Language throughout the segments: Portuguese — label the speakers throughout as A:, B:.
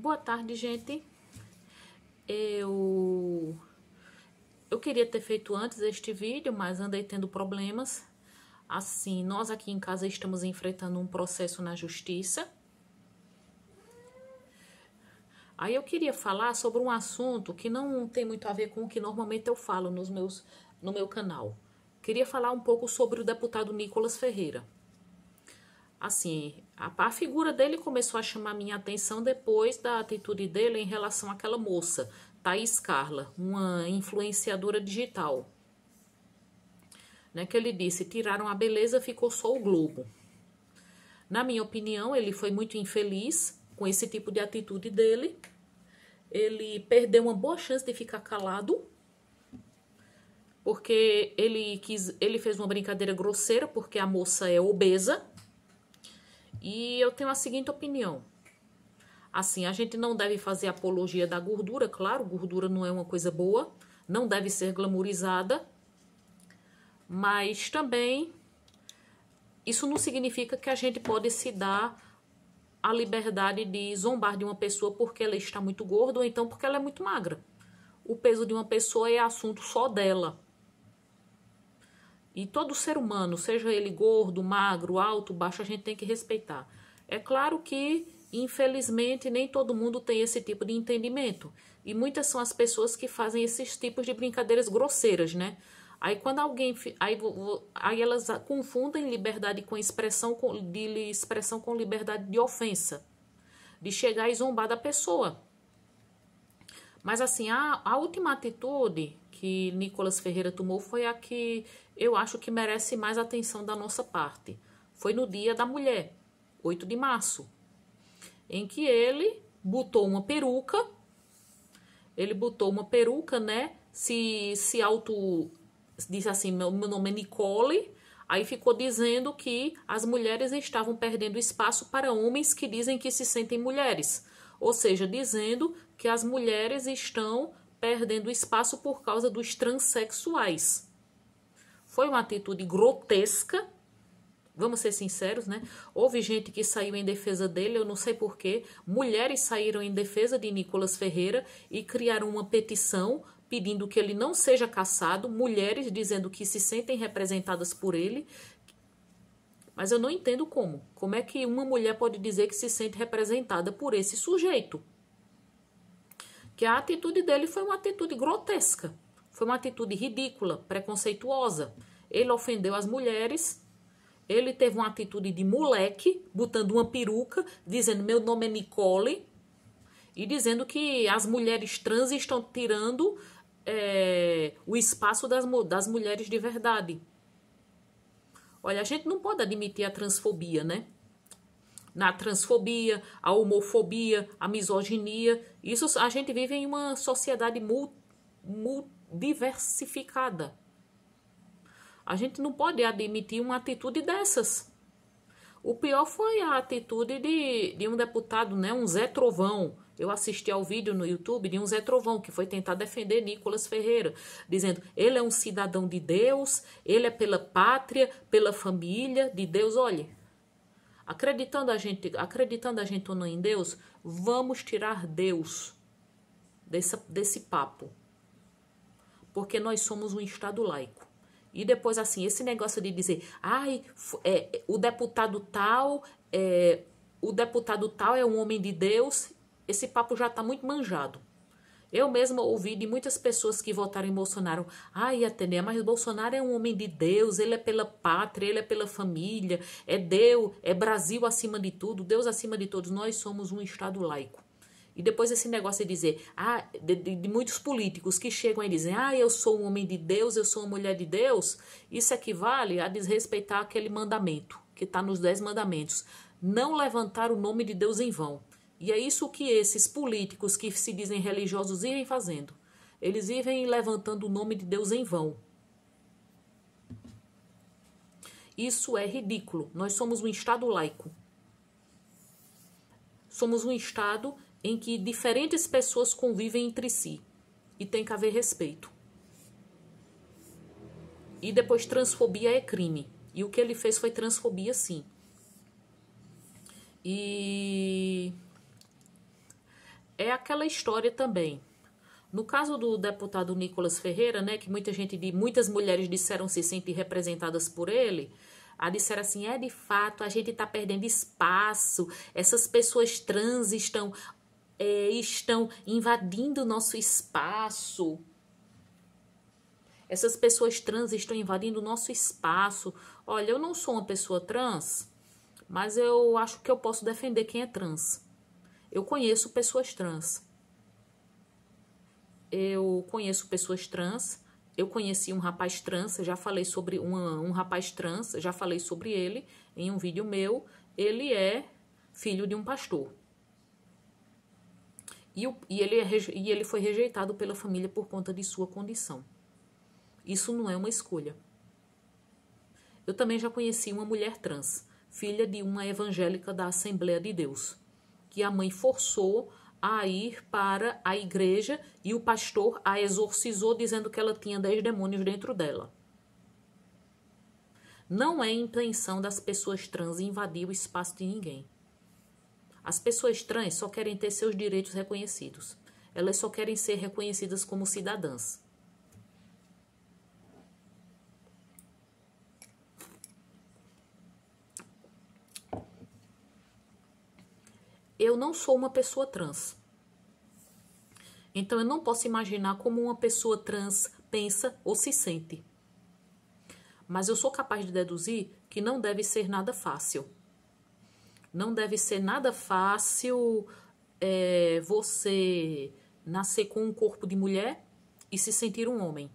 A: Boa tarde, gente. Eu eu queria ter feito antes este vídeo, mas andei tendo problemas. Assim, nós aqui em casa estamos enfrentando um processo na justiça. Aí eu queria falar sobre um assunto que não tem muito a ver com o que normalmente eu falo nos meus, no meu canal. Queria falar um pouco sobre o deputado Nicolas Ferreira. Assim, a, a figura dele começou a chamar minha atenção depois da atitude dele em relação àquela moça, Thaís Carla, uma influenciadora digital. Né, que ele disse: tiraram a beleza, ficou só o globo. Na minha opinião, ele foi muito infeliz com esse tipo de atitude dele. Ele perdeu uma boa chance de ficar calado, porque ele quis, ele fez uma brincadeira grosseira, porque a moça é obesa. E eu tenho a seguinte opinião. Assim, a gente não deve fazer apologia da gordura, claro, gordura não é uma coisa boa, não deve ser glamorizada, mas também isso não significa que a gente pode se dar a liberdade de zombar de uma pessoa porque ela está muito gorda ou então porque ela é muito magra. O peso de uma pessoa é assunto só dela. E todo ser humano, seja ele gordo, magro, alto, baixo, a gente tem que respeitar. É claro que, infelizmente, nem todo mundo tem esse tipo de entendimento. E muitas são as pessoas que fazem esses tipos de brincadeiras grosseiras, né? Aí quando alguém, aí, aí elas confundem liberdade com expressão de expressão com liberdade de ofensa, de chegar e zombar da pessoa. Mas assim, a, a última atitude que Nicolas Ferreira tomou foi a que eu acho que merece mais atenção da nossa parte. Foi no Dia da Mulher, 8 de março, em que ele botou uma peruca, ele botou uma peruca, né? Se, se auto. Diz assim: meu, meu nome é Nicole. Aí ficou dizendo que as mulheres estavam perdendo espaço para homens que dizem que se sentem mulheres. Ou seja, dizendo que as mulheres estão perdendo espaço por causa dos transexuais. Foi uma atitude grotesca, vamos ser sinceros, né? Houve gente que saiu em defesa dele, eu não sei porquê. Mulheres saíram em defesa de Nicolas Ferreira e criaram uma petição pedindo que ele não seja caçado, mulheres dizendo que se sentem representadas por ele. Mas eu não entendo como. Como é que uma mulher pode dizer que se sente representada por esse sujeito? que a atitude dele foi uma atitude grotesca, foi uma atitude ridícula, preconceituosa. Ele ofendeu as mulheres, ele teve uma atitude de moleque, botando uma peruca, dizendo: Meu nome é Nicole, e dizendo que as mulheres trans estão tirando é, o espaço das, das mulheres de verdade. Olha, a gente não pode admitir a transfobia, né? na transfobia, a homofobia, a misoginia. Isso a gente vive em uma sociedade multidiversificada. diversificada. A gente não pode admitir uma atitude dessas. O pior foi a atitude de, de um deputado, né, um Zé Trovão. Eu assisti ao vídeo no YouTube de um Zé Trovão que foi tentar defender Nicolas Ferreira, dizendo: ele é um cidadão de Deus, ele é pela pátria, pela família de Deus. Olha, Acreditando a gente, acreditando a gente ou não em Deus, vamos tirar Deus desse desse papo. Porque nós somos um Estado laico. E depois, assim, esse negócio de dizer, ai, é, o deputado tal, é, o deputado tal é um homem de Deus, esse papo já está muito manjado. Eu mesma ouvi de muitas pessoas que votaram em Bolsonaro. Ai, Atenea, mas Bolsonaro é um homem de Deus, ele é pela pátria, ele é pela família, é Deus, é Brasil acima de tudo, Deus acima de todos. Nós somos um Estado laico. E depois esse negócio de dizer, ah, de, de, de muitos políticos que chegam e dizem, ah, eu sou um homem de Deus, eu sou uma mulher de Deus, isso equivale a desrespeitar aquele mandamento que está nos Dez Mandamentos. Não levantar o nome de Deus em vão. E é isso que esses políticos que se dizem religiosos vivem fazendo. Eles vivem levantando o nome de Deus em vão. Isso é ridículo. Nós somos um Estado laico. Somos um Estado em que diferentes pessoas convivem entre si e tem que haver respeito. E depois, transfobia é crime. E o que ele fez foi transfobia, sim. E é aquela história também. No caso do deputado Nicolas Ferreira, né, que muita gente, muitas mulheres disseram se sentir representadas por ele, a disseram assim, é de fato, a gente está perdendo espaço, essas pessoas trans estão, é, estão invadindo nosso espaço. Essas pessoas trans estão invadindo o nosso espaço. Olha, eu não sou uma pessoa trans, mas eu acho que eu posso defender quem é trans. Eu conheço pessoas trans. Eu conheço pessoas trans. Eu conheci um rapaz trans, já falei sobre um rapaz trans, já falei sobre ele em um vídeo meu. Ele é filho de um pastor. E, o, e, ele, é e ele foi rejeitado pela família por conta de sua condição. Isso não é uma escolha. Eu também já conheci uma mulher trans, filha de uma evangélica da Assembleia de Deus que a mãe forçou a ir para a igreja e o pastor a exorcizou dizendo que ela tinha dez demônios dentro dela. Não é intenção das pessoas trans invadir o espaço de ninguém. As pessoas trans só querem ter seus direitos reconhecidos. Elas só querem ser reconhecidas como cidadãs. eu não sou uma pessoa trans. Então eu não posso imaginar como uma pessoa trans pensa ou se sente. Mas eu sou capaz de deduzir que não deve ser nada fácil. Não deve ser nada fácil é, você nascer com um corpo de mulher e se sentir um homem.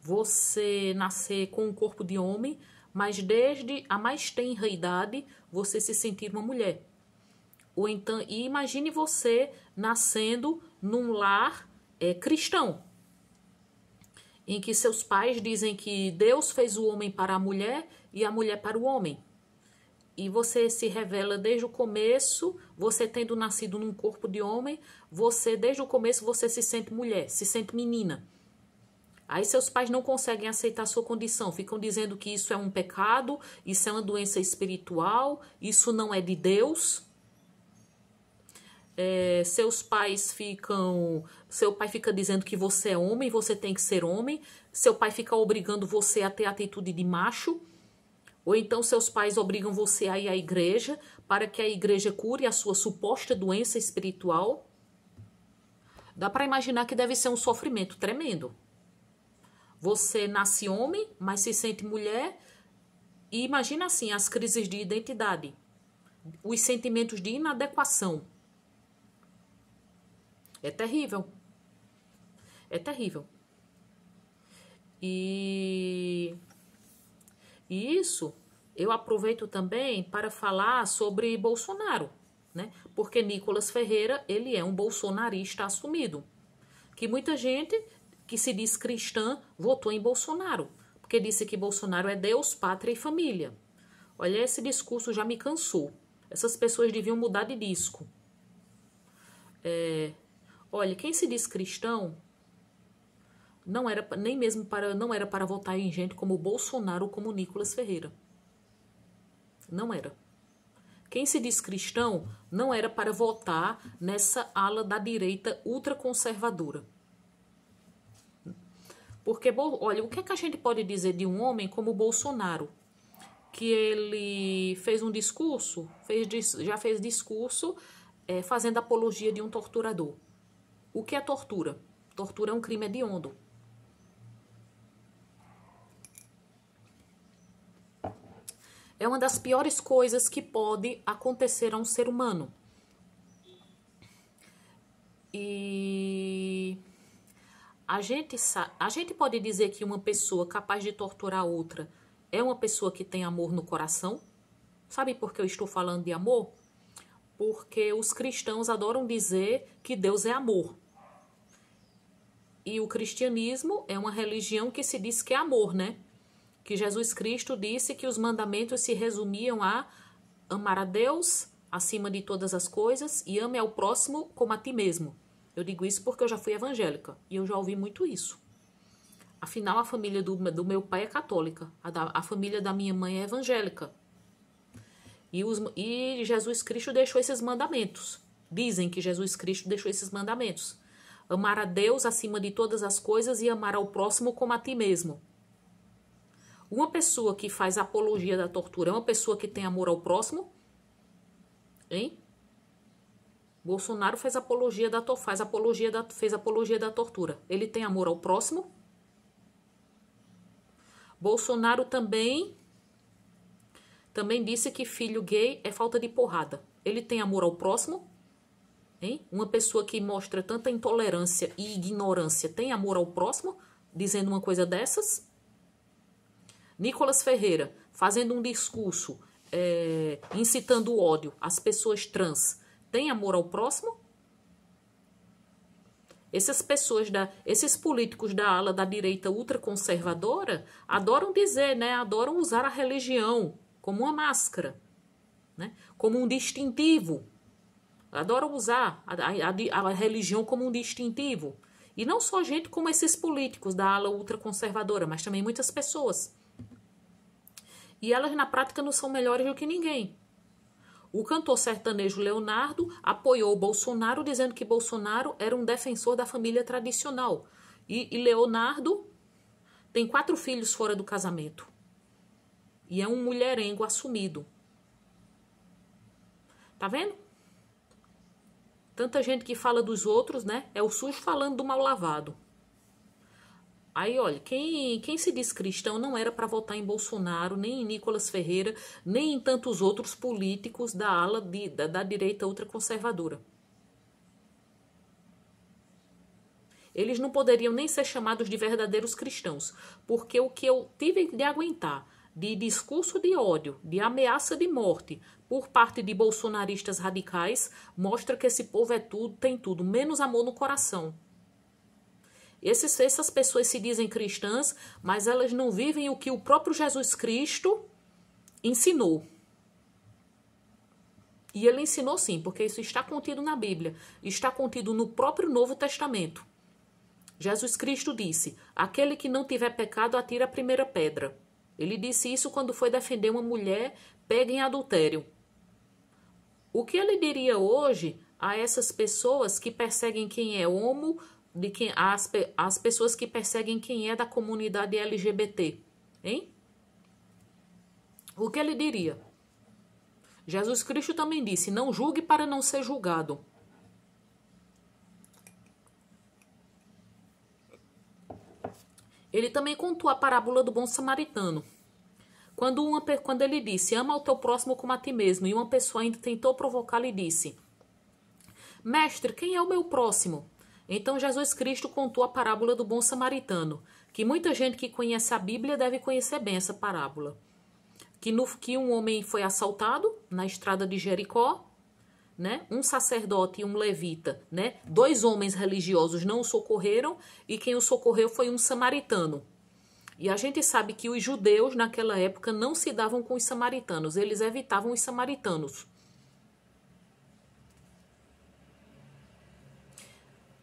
A: Você nascer com um corpo de homem, mas desde a mais tenra idade você se sentir uma mulher então, e imagine você nascendo num lar é, cristão, em que seus pais dizem que Deus fez o homem para a mulher e a mulher para o homem. E você se revela desde o começo, você tendo nascido num corpo de homem, você desde o começo você se sente mulher, se sente menina. Aí seus pais não conseguem aceitar sua condição, ficam dizendo que isso é um pecado, isso é uma doença espiritual, isso não é de Deus é, seus pais ficam. Seu pai fica dizendo que você é homem, você tem que ser homem. Seu pai fica obrigando você a ter atitude de macho. Ou então seus pais obrigam você a ir à igreja para que a igreja cure a sua suposta doença espiritual. Dá para imaginar que deve ser um sofrimento tremendo. Você nasce homem, mas se sente mulher. E imagina assim as crises de identidade, os sentimentos de inadequação é terrível. É terrível. E, e isso eu aproveito também para falar sobre Bolsonaro, né? Porque Nicolas Ferreira, ele é um bolsonarista assumido, que muita gente que se diz cristã votou em Bolsonaro, porque disse que Bolsonaro é Deus, pátria e família. Olha, esse discurso já me cansou. Essas pessoas deviam mudar de disco. É, Olha, quem se diz cristão não era nem mesmo para não era para votar em gente como Bolsonaro ou como Nicolas Ferreira. Não era. Quem se diz cristão não era para votar nessa ala da direita ultraconservadora. Porque, olha, o que, é que a gente pode dizer de um homem como Bolsonaro? Que ele fez um discurso, fez, já fez discurso é, fazendo apologia de um torturador. O que é tortura? Tortura é um crime hediondo. É uma das piores coisas que pode acontecer a um ser humano. E a gente, a gente pode dizer que uma pessoa capaz de torturar outra é uma pessoa que tem amor no coração? Sabe por que eu estou falando de amor? Porque os cristãos adoram dizer que Deus é amor. E o cristianismo é uma religião que se diz que é amor, né? Que Jesus Cristo disse que os mandamentos se resumiam a amar a Deus acima de todas as coisas e ame ao próximo como a ti mesmo. Eu digo isso porque eu já fui evangélica e eu já ouvi muito isso. Afinal, a família do, do meu pai é católica, a, da, a família da minha mãe é evangélica. E, os, e Jesus Cristo deixou esses mandamentos. Dizem que Jesus Cristo deixou esses mandamentos amar a Deus acima de todas as coisas e amar ao próximo como a ti mesmo. Uma pessoa que faz apologia da tortura é uma pessoa que tem amor ao próximo? Hein? Bolsonaro fez apologia da, faz apologia da, fez apologia da tortura. Ele tem amor ao próximo? Bolsonaro também também disse que filho gay é falta de porrada. Ele tem amor ao próximo? Hein? Uma pessoa que mostra tanta intolerância e ignorância tem amor ao próximo, dizendo uma coisa dessas? Nicolas Ferreira, fazendo um discurso é, incitando o ódio às pessoas trans, tem amor ao próximo? Essas pessoas, da, esses políticos da ala da direita ultraconservadora adoram dizer, né, adoram usar a religião como uma máscara, né, como um distintivo adoram usar a, a, a religião como um distintivo. E não só gente como esses políticos da ala ultraconservadora, mas também muitas pessoas. E elas, na prática, não são melhores do que ninguém. O cantor sertanejo Leonardo apoiou o Bolsonaro, dizendo que Bolsonaro era um defensor da família tradicional. E, e, Leonardo tem quatro filhos fora do casamento. E é um mulherengo assumido. Tá vendo? Tanta gente que fala dos outros, né? É o sujo falando do mal lavado. Aí, olha, quem, quem se diz cristão não era para votar em Bolsonaro, nem em Nicolas Ferreira, nem em tantos outros políticos da ala de, da, da direita ultraconservadora. Eles não poderiam nem ser chamados de verdadeiros cristãos, porque o que eu tive de aguentar de discurso de ódio, de ameaça de morte por parte de bolsonaristas radicais mostra que esse povo é tudo, tem tudo, menos amor no coração. Esses, essas pessoas se dizem cristãs, mas elas não vivem o que o próprio Jesus Cristo ensinou. E ele ensinou sim, porque isso está contido na Bíblia, está contido no próprio Novo Testamento. Jesus Cristo disse: Aquele que não tiver pecado, atira a primeira pedra. Ele disse isso quando foi defender uma mulher pega em adultério. O que ele diria hoje a essas pessoas que perseguem quem é homo, de quem as, as pessoas que perseguem quem é da comunidade LGBT, hein? O que ele diria? Jesus Cristo também disse: "Não julgue para não ser julgado". Ele também contou a parábola do bom samaritano. Quando, uma, quando ele disse, ama o teu próximo como a ti mesmo, e uma pessoa ainda tentou provocá-lo e disse, Mestre, quem é o meu próximo? Então Jesus Cristo contou a parábola do bom samaritano, que muita gente que conhece a Bíblia deve conhecer bem essa parábola. Que, no, que um homem foi assaltado na estrada de Jericó né? Um sacerdote e um levita, né? Dois homens religiosos não o socorreram e quem o socorreu foi um samaritano. E a gente sabe que os judeus naquela época não se davam com os samaritanos, eles evitavam os samaritanos.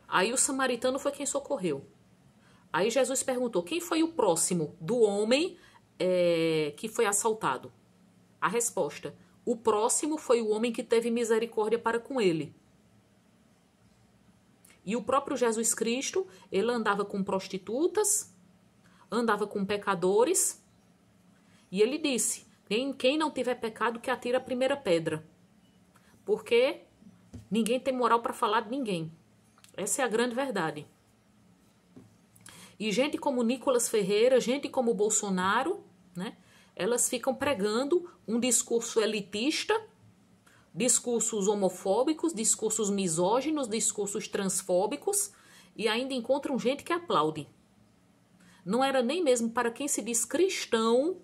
A: Aí o samaritano foi quem socorreu. Aí Jesus perguntou: quem foi o próximo do homem é, que foi assaltado? A resposta: o próximo foi o homem que teve misericórdia para com ele. E o próprio Jesus Cristo, ele andava com prostitutas, andava com pecadores, e ele disse: quem, quem não tiver pecado, que atire a primeira pedra. Porque ninguém tem moral para falar de ninguém. Essa é a grande verdade. E gente como Nicolas Ferreira, gente como Bolsonaro, né? elas ficam pregando um discurso elitista, discursos homofóbicos, discursos misóginos, discursos transfóbicos e ainda encontram gente que aplaude. Não era nem mesmo para quem se diz cristão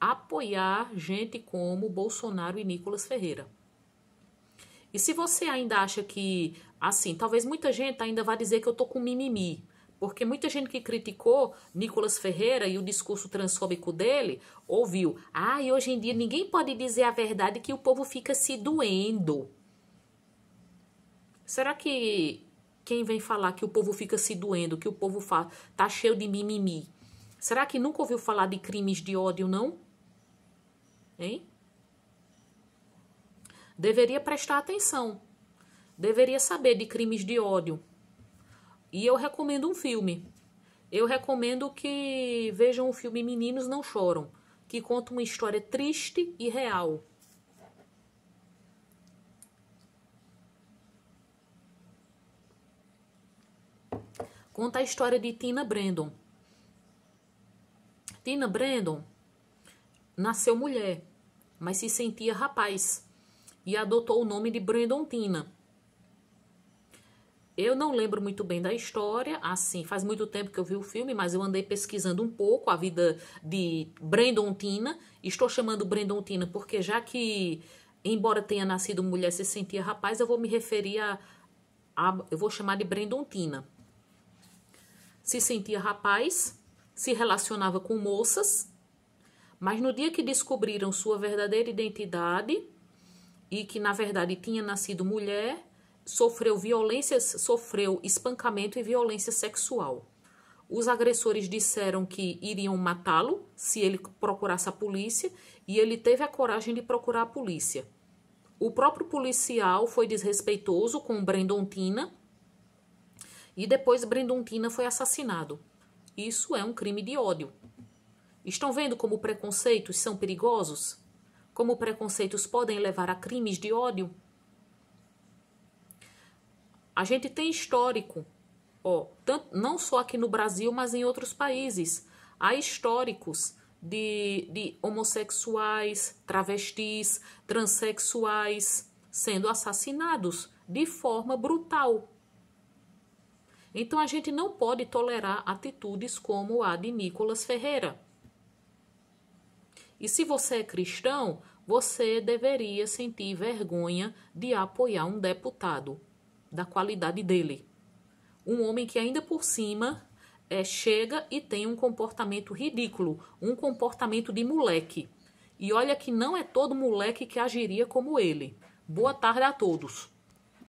A: apoiar gente como Bolsonaro e Nicolas Ferreira. E se você ainda acha que, assim, talvez muita gente ainda vá dizer que eu tô com mimimi. Porque muita gente que criticou Nicolas Ferreira e o discurso transfóbico dele ouviu: ah, e hoje em dia ninguém pode dizer a verdade que o povo fica se doendo. Será que quem vem falar que o povo fica se doendo, que o povo tá cheio de mimimi, será que nunca ouviu falar de crimes de ódio, não? Hein? Deveria prestar atenção. Deveria saber de crimes de ódio e eu recomendo um filme. Eu recomendo que vejam o filme Meninos Não Choram, que conta uma história triste e real. Conta a história de Tina Brandon. Tina Brandon nasceu mulher, mas se sentia rapaz e adotou o nome de Brandon Tina eu não lembro muito bem da história, assim, faz muito tempo que eu vi o filme, mas eu andei pesquisando um pouco a vida de Brandon Tina. Estou chamando Brandon Tina porque já que, embora tenha nascido mulher, se sentia rapaz, eu vou me referir a, a eu vou chamar de Brandon Tina. Se sentia rapaz, se relacionava com moças, mas no dia que descobriram sua verdadeira identidade e que na verdade tinha nascido mulher, sofreu violências, sofreu espancamento e violência sexual. Os agressores disseram que iriam matá-lo se ele procurasse a polícia e ele teve a coragem de procurar a polícia. O próprio policial foi desrespeitoso com Brendontina Tina e depois Brendontina Tina foi assassinado. Isso é um crime de ódio. Estão vendo como preconceitos são perigosos? Como preconceitos podem levar a crimes de ódio? A gente tem histórico, ó, tanto, não só aqui no Brasil, mas em outros países. Há históricos de, de homossexuais, travestis, transexuais sendo assassinados de forma brutal. Então a gente não pode tolerar atitudes como a de Nicolas Ferreira. E se você é cristão, você deveria sentir vergonha de apoiar um deputado da qualidade dele. Um homem que ainda por cima é, chega e tem um comportamento ridículo, um comportamento de moleque. E olha que não é todo moleque que agiria como ele. Boa tarde a todos.